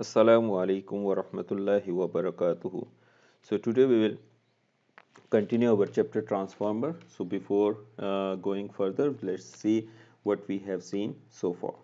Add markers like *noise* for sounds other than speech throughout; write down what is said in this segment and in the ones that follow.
Assalamu alaikum wa rahmatullahi wa barakatuhu. So, today we will continue our chapter transformer. So, before uh, going further, let's see what we have seen so far.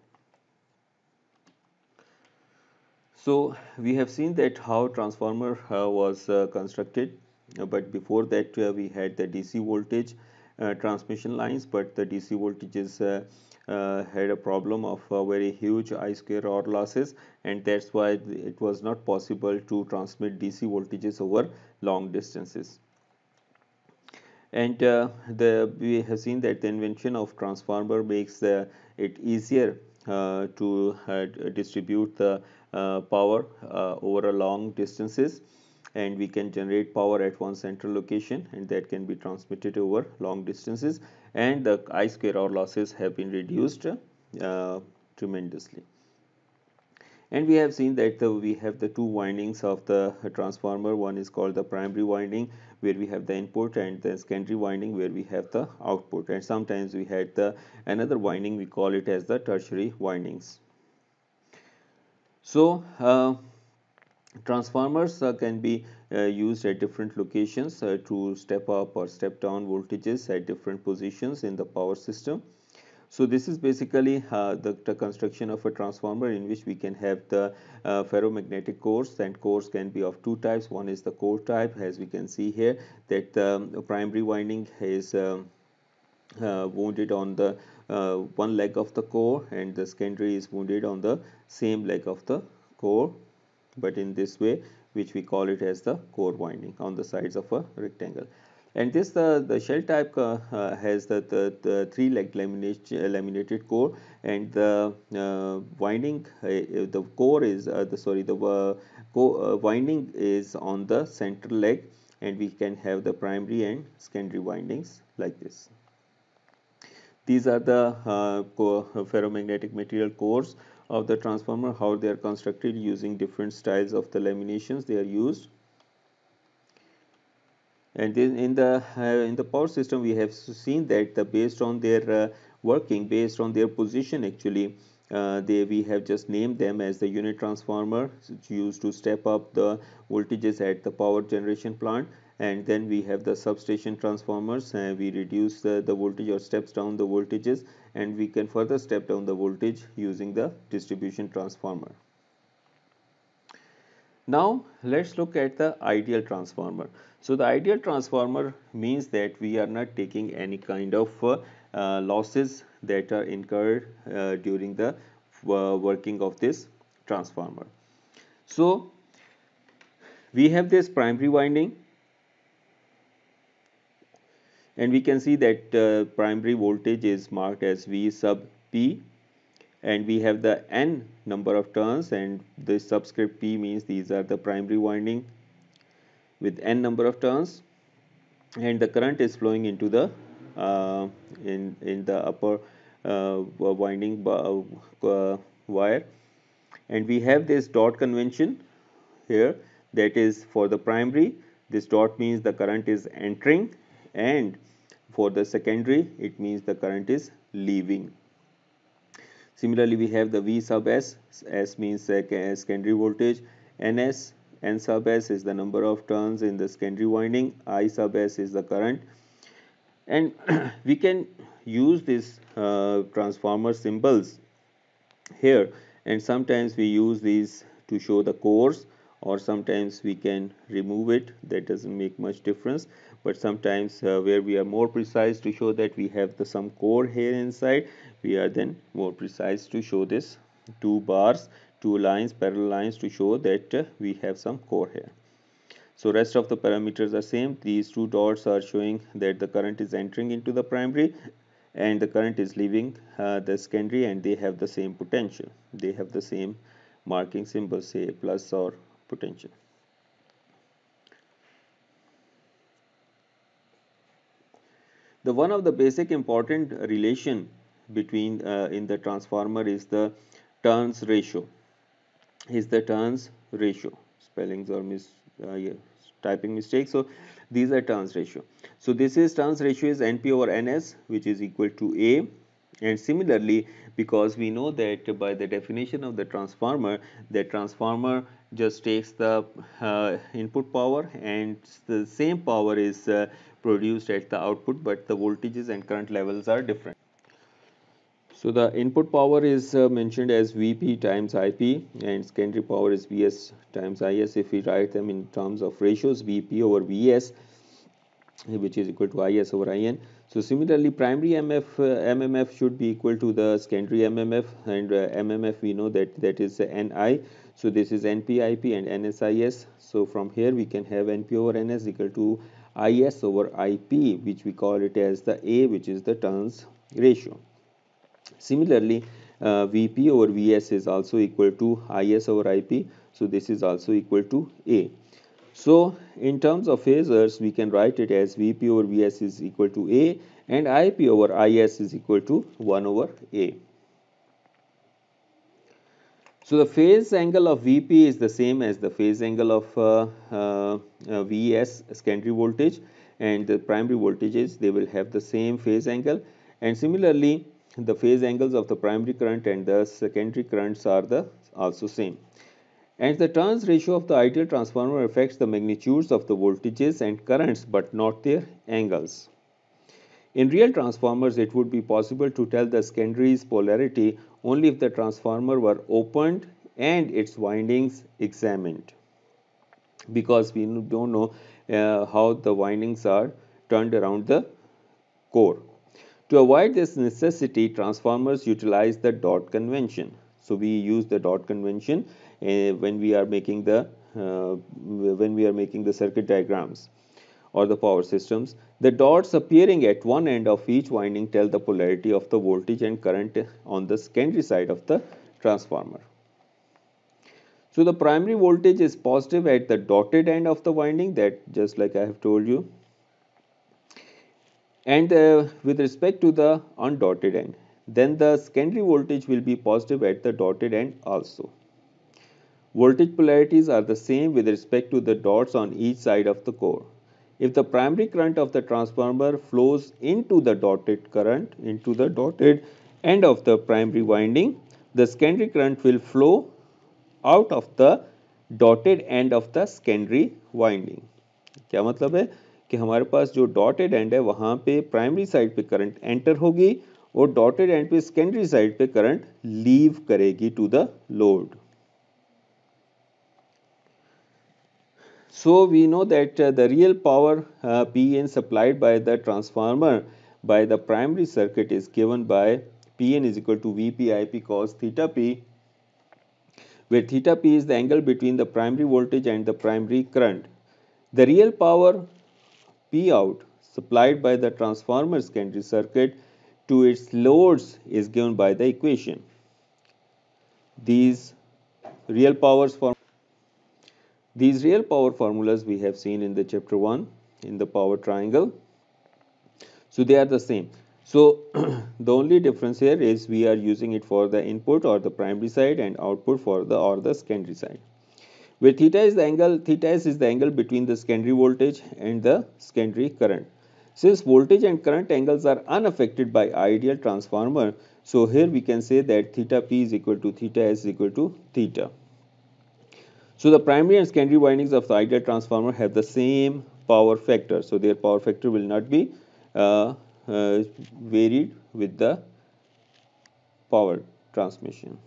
So, we have seen that how transformer uh, was uh, constructed, but before that uh, we had the DC voltage uh, transmission lines, but the DC voltages uh, uh, had a problem of very huge I square R losses and that's why it was not possible to transmit DC voltages over long distances. And uh, the, we have seen that the invention of transformer makes it easier uh, to uh, distribute the uh, power over a long distances and we can generate power at one central location and that can be transmitted over long distances and the I square R losses have been reduced uh, tremendously. And we have seen that the, we have the two windings of the transformer. One is called the primary winding where we have the input and the secondary winding where we have the output. And sometimes we had the another winding we call it as the tertiary windings. So uh, Transformers uh, can be uh, used at different locations uh, to step up or step down voltages at different positions in the power system. So this is basically uh, the, the, construction of a transformer in which we can have the uh, ferromagnetic cores and cores can be of two types. One is the core type as we can see here that um, the primary winding is um, uh, wounded on the one leg of the core and the secondary is wounded on the same leg of the core but in this way which we call it as the core winding on the sides of a rectangle and this the uh, the shell type uh, uh, has the, the, the three leg laminate, laminated core and the uh, winding uh, the core is the sorry the winding is on the central leg and we can have the primary and secondary windings like this these are the ferromagnetic material cores of the transformer how they are constructed using different styles of the laminations they are used and then in the uh, in the power system we have seen that the based on their uh, working based on their position actually uh, they we have just named them as the unit transformer used to step up the voltages at the power generation plant and then we have the substation transformers and we reduce the, the voltage or steps down the voltages and we can further step down the voltage using the distribution transformer. Now let's look at the ideal transformer. So the ideal transformer means that we are not taking any kind of uh, uh, losses that are incurred uh, during the uh, working of this transformer. So we have this primary winding and we can see that uh, primary voltage is marked as V sub P and we have the n number of turns and the subscript P means these are the primary winding with n number of turns and the current is flowing into the uh, in in the upper uh, winding uh, wire and we have this dot convention here that is for the primary this dot means the current is entering and for the secondary it means the current is leaving. Similarly, we have the V sub S, S means secondary voltage, NS, N sub S is the number of turns in the secondary winding, I sub S is the current and *clears throat* we can use these uh, transformer symbols here and sometimes we use these to show the cores or sometimes we can remove it that doesn't make much difference but sometimes uh, where we are more precise to show that we have the some core here inside we are then more precise to show this two bars two lines parallel lines to show that uh, we have some core here so rest of the parameters are same these two dots are showing that the current is entering into the primary and the current is leaving uh, the secondary and they have the same potential they have the same marking symbol say plus or potential The one of the basic important relation between uh, in the transformer is the turns ratio is the turns ratio spellings or mis uh, yeah, typing mistakes so these are turns ratio so this is turns ratio is np over ns which is equal to a and similarly because we know that by the definition of the transformer, the transformer just takes the uh, input power and the same power is uh, produced at the output but the voltages and current levels are different. So the input power is uh, mentioned as Vp times Ip and secondary power is Vs times Is if we write them in terms of ratios Vp over Vs which is equal to Is over In. So similarly, primary MF, uh, MMF should be equal to the secondary MMF and uh, MMF we know that that is uh, NI. So this is NPIP and NSIS. So from here we can have NP over NS equal to IS over IP which we call it as the A which is the turns ratio. Similarly, uh, VP over VS is also equal to IS over IP. So this is also equal to A. So in terms of phasors, we can write it as Vp over Vs is equal to A and Ip over Is is equal to 1 over A. So the phase angle of Vp is the same as the phase angle of uh, uh, uh Vs secondary voltage and the primary voltages they will have the same phase angle and similarly the phase angles of the primary current and the secondary currents are the also same and the turns ratio of the ideal transformer affects the magnitudes of the voltages and currents but not their angles. In real transformers, it would be possible to tell the secondary's polarity only if the transformer were opened and its windings examined because we don't know uh, how the windings are turned around the core. To avoid this necessity, transformers utilize the dot convention. So we use the dot convention uh, when we are making the uh, when we are making the circuit diagrams or the power systems. The dots appearing at one end of each winding tell the polarity of the voltage and current on the secondary side of the transformer. So the primary voltage is positive at the dotted end of the winding that just like I have told you. And uh, with respect to the undotted end, then the secondary voltage will be positive at the dotted end also. Voltage polarities are the same with respect to the dots on each side of the core. If the primary current of the transformer flows into the dotted current, into the dotted end of the primary winding, the secondary current will flow out of the dotted end of the secondary winding. क्या मतलब है कि हमारे पास जो dotted end है वहाँ पे primary side पे current enter होगी और dotted end पे secondary side पे current leave करेगी to the load. So we know that uh, the real power uh, Pn supplied by the transformer by the primary circuit is given by Pn is equal to IP cos theta p where theta p is the angle between the primary voltage and the primary current. The real power Pout supplied by the transformer secondary circuit to its loads is given by the equation. These real powers for these real power formulas we have seen in the chapter 1 in the power triangle. So they are the same. So *clears throat* the only difference here is we are using it for the input or the primary side and output for the or the secondary side. Where theta is the angle, theta s is the angle between the secondary voltage and the secondary current. Since voltage and current angles are unaffected by ideal transformer, so here we can say that theta p is equal to theta s is equal to theta. So the primary and secondary windings of the ideal transformer have the same power factor. So their power factor will not be uh, uh, varied with the power transmission.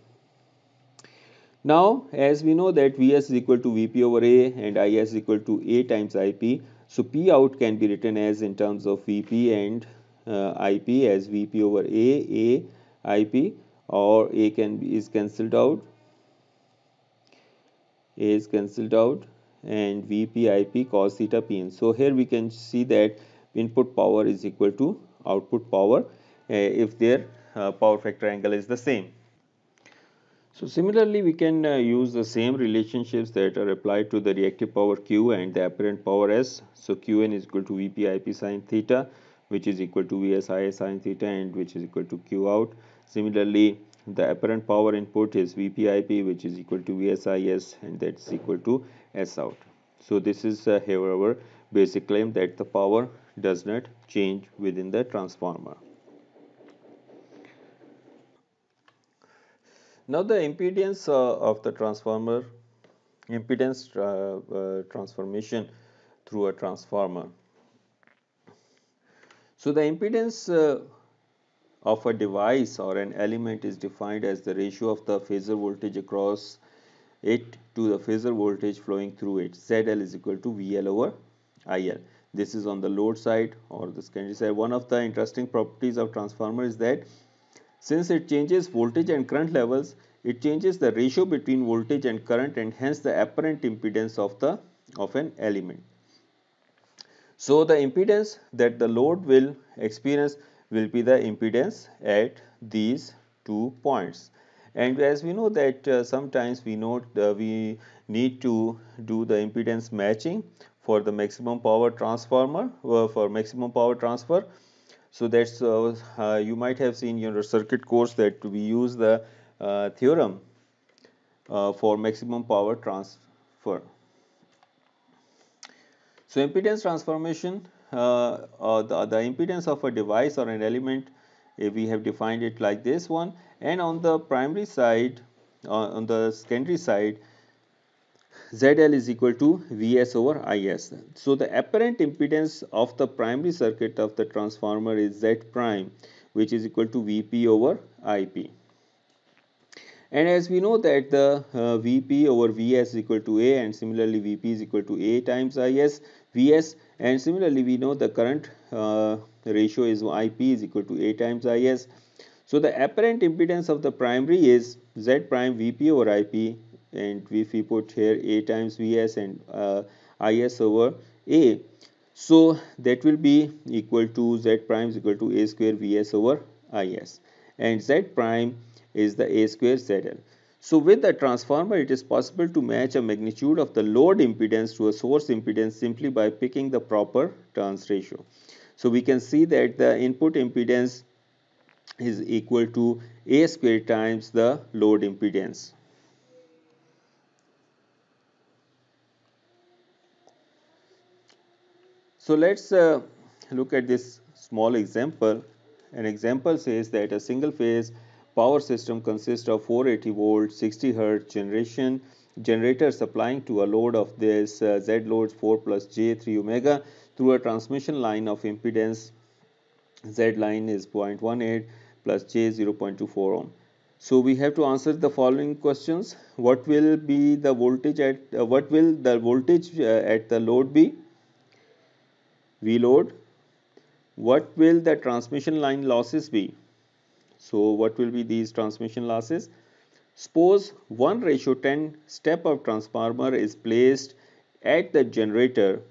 Now as we know that Vs is equal to Vp over A and Is is equal to A times Ip. So P out can be written as in terms of Vp and uh, Ip as Vp over A, A, Ip or A can be, is cancelled out is cancelled out and V P cos theta Pn. So here we can see that input power is equal to output power uh, if their uh, power factor angle is the same. So similarly we can uh, use the same relationships that are applied to the reactive power Q and the apparent power S. So Qn is equal to V P I P sin sine theta which is equal to Vsi sine theta and which is equal to Q out. Similarly the apparent power input is VPIP which is equal to VSIS and that's equal to S out. So this is uh, our basic claim that the power does not change within the transformer. Now the impedance uh, of the transformer, impedance uh, uh transformation through a transformer. So the impedance uh, of a device or an element is defined as the ratio of the phasor voltage across it to the phasor voltage flowing through it. ZL is equal to VL over IL. This is on the load side or the secondary side. One of the interesting properties of transformer is that since it changes voltage and current levels, it changes the ratio between voltage and current and hence the apparent impedance of the of an element. So the impedance that the load will experience will be the impedance at these two points and as we know that uh, sometimes we know that uh, we need to do the impedance matching for the maximum power transformer uh, for maximum power transfer so that's uh, uh, you might have seen in your circuit course that we use the theorem for maximum power transfer so impedance transformation uh, the, the impedance of a device or an element eh, we have defined it like this one and on the primary side uh, on the secondary side ZL is equal to Vs over Is. So the apparent impedance of the primary circuit of the transformer is Z prime which is equal to Vp over Ip. And as we know that the uh, Vp over Vs is equal to A and similarly Vp is equal to A times Is Vs and similarly we know the current uh, ratio is Ip is equal to A times Is. So the apparent impedance of the primary is Z prime Vp over Ip and if we put here A times Vs and uh, Is over A. So that will be equal to Z prime is equal to A square Vs over Is and Z prime is the A square ZL. So with a transformer, it is possible to match a magnitude of the load impedance to a source impedance simply by picking the proper turns ratio. So we can see that the input impedance is equal to A square times the load impedance. So let's uh, look at this small example. An example says that a single phase power system consists of 480 volt 60 hertz generation generator supplying to a load of this uh, Z loads 4 plus J 3 omega through a transmission line of impedance Z line is 0.18 plus J 0.24 ohm. So we have to answer the following questions. What will be the voltage at uh, what will the voltage uh, at the load be? V load. What will the transmission line losses be? So what will be these transmission losses? Suppose 1 ratio 10 step up transformer is placed at the generator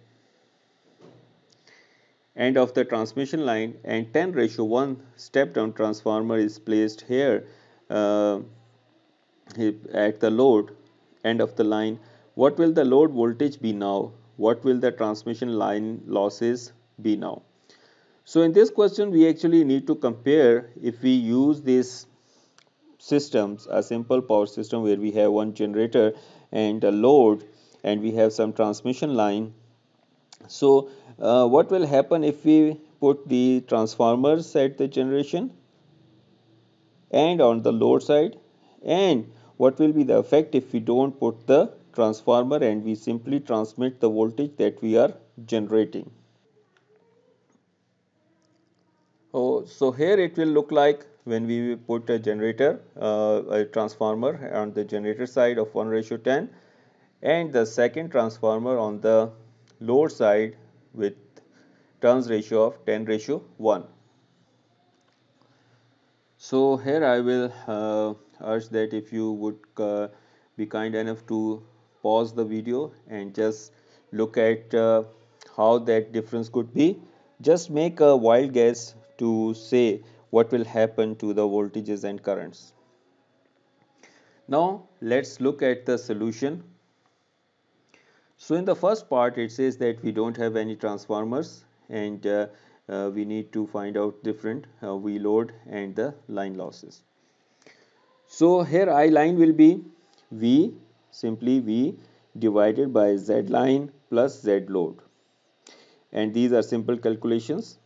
end of the transmission line and 10 ratio 1 step down transformer is placed here uh, at the load end of the line what will the load voltage be now what will the transmission line losses be now so in this question, we actually need to compare if we use these systems, a simple power system where we have one generator and a load and we have some transmission line. So uh, what will happen if we put the transformers at the generation and on the load side and what will be the effect if we don't put the transformer and we simply transmit the voltage that we are generating. Oh, so here it will look like when we put a generator, uh, a transformer on the generator side of 1 ratio 10 and the second transformer on the load side with turns ratio of 10 ratio 1. So here I will uh, urge that if you would uh, be kind enough to pause the video and just look at uh, how that difference could be. Just make a wild guess to say what will happen to the voltages and currents. Now let's look at the solution. So in the first part it says that we don't have any transformers and uh, uh, we need to find out different uh, V load and the line losses. So here I line will be V simply V divided by Z line plus Z load and these are simple calculations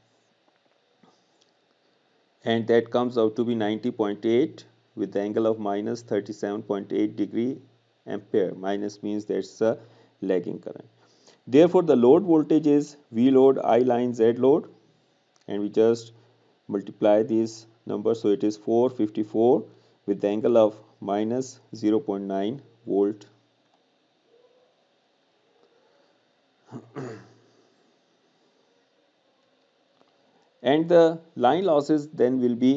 and that comes out to be 90.8 with the angle of minus 37.8 degree ampere minus means that's a lagging current therefore the load voltage is v load i line z load and we just multiply these numbers so it is 454 with the angle of minus 0.9 volt and the line losses then will be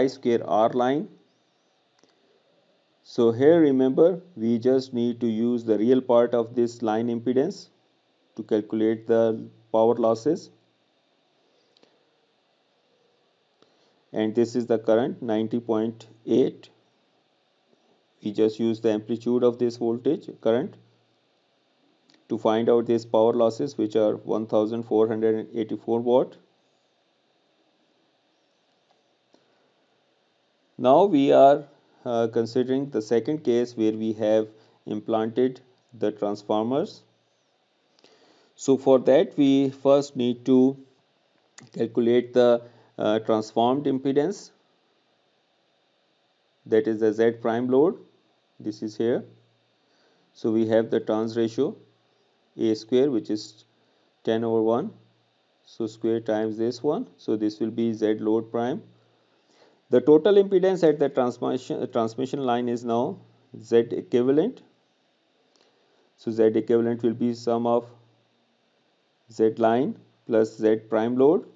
I square R line. So here remember we just need to use the real part of this line impedance to calculate the power losses and this is the current 90.8 we just use the amplitude of this voltage current to find out these power losses which are 1484 watt Now we are uh, considering the second case where we have implanted the transformers. So for that we first need to calculate the uh, transformed impedance that is the Z prime load this is here. So we have the turns ratio A square which is 10 over 1 so square times this one so this will be Z load prime the total impedance at the transmission, transmission line is now Z equivalent. So Z equivalent will be sum of Z line plus Z prime load.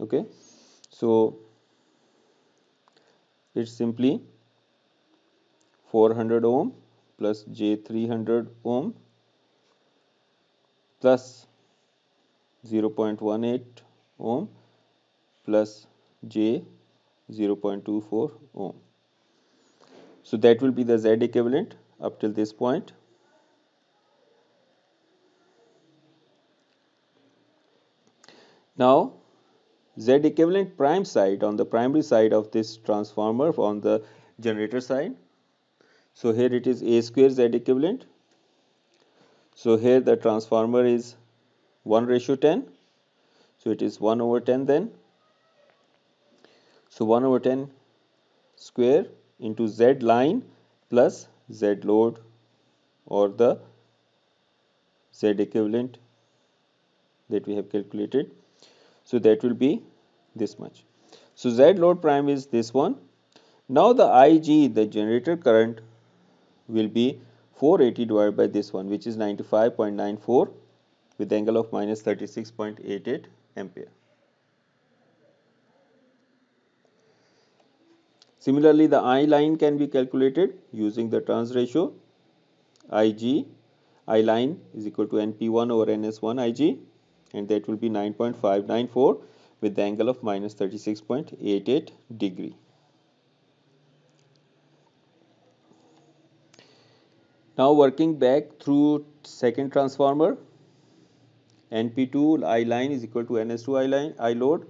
Okay, so it's simply 400 ohm plus J 300 ohm plus 0.18 ohm plus J 0.24 ohm. So that will be the Z equivalent up till this point. Now Z equivalent prime side on the primary side of this transformer on the generator side. So here it is A square Z equivalent. So here the transformer is 1 ratio 10 so it is 1 over 10 then so 1 over 10 square into z line plus z load or the z equivalent that we have calculated so that will be this much so z load prime is this one now the ig the generator current will be 480 divided by this one which is 95.94 with angle of minus 36.88 ampere. Similarly, the I line can be calculated using the turns ratio Ig I line is equal to NP1 over NS1 Ig and that will be 9.594 with the angle of minus 36.88 degree. Now working back through second transformer NP2 I line is equal to NS2 I line I load.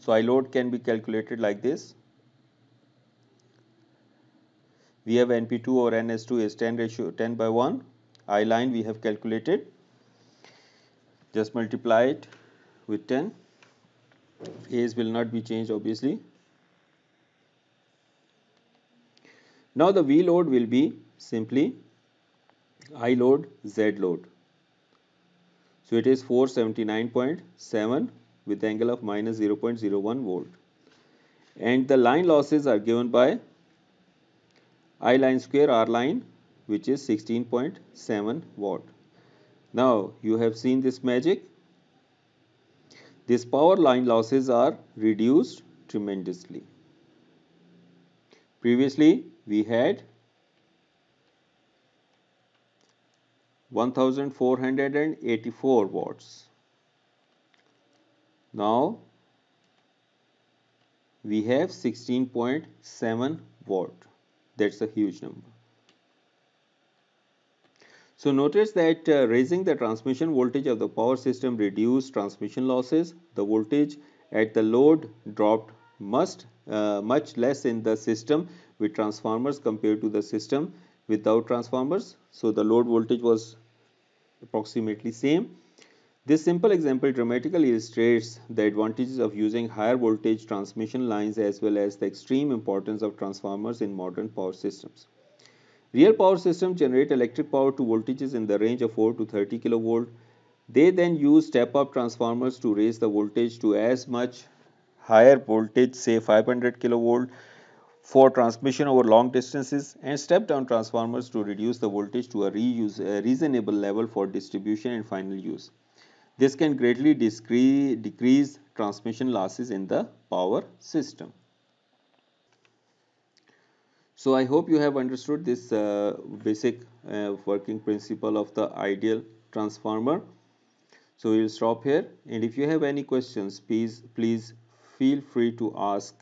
So I load can be calculated like this. We have NP2 or NS2 is 10 ratio 10 by 1. I line we have calculated. Just multiply it with 10. Phase will not be changed obviously. Now the V load will be simply I load Z load. So it is 479.7 with angle of minus 0.01 volt. And the line losses are given by I line square R line which is 16.7 watt. Now you have seen this magic. These power line losses are reduced tremendously. Previously we had 1484 watts. Now we have 16.7 watt. That's a huge number. So notice that uh, raising the transmission voltage of the power system reduced transmission losses. The voltage at the load dropped must, uh, much less in the system with transformers compared to the system without transformers. So the load voltage was approximately same. This simple example dramatically illustrates the advantages of using higher voltage transmission lines as well as the extreme importance of transformers in modern power systems. Real power systems generate electric power to voltages in the range of 4 to 30 kilovolt. They then use step-up transformers to raise the voltage to as much higher voltage say 500 kilovolt for transmission over long distances and step-down transformers to reduce the voltage to a, reuse, a reasonable level for distribution and final use. This can greatly decrease transmission losses in the power system. So I hope you have understood this uh, basic uh, working principle of the ideal transformer. So we will stop here and if you have any questions please please feel free to ask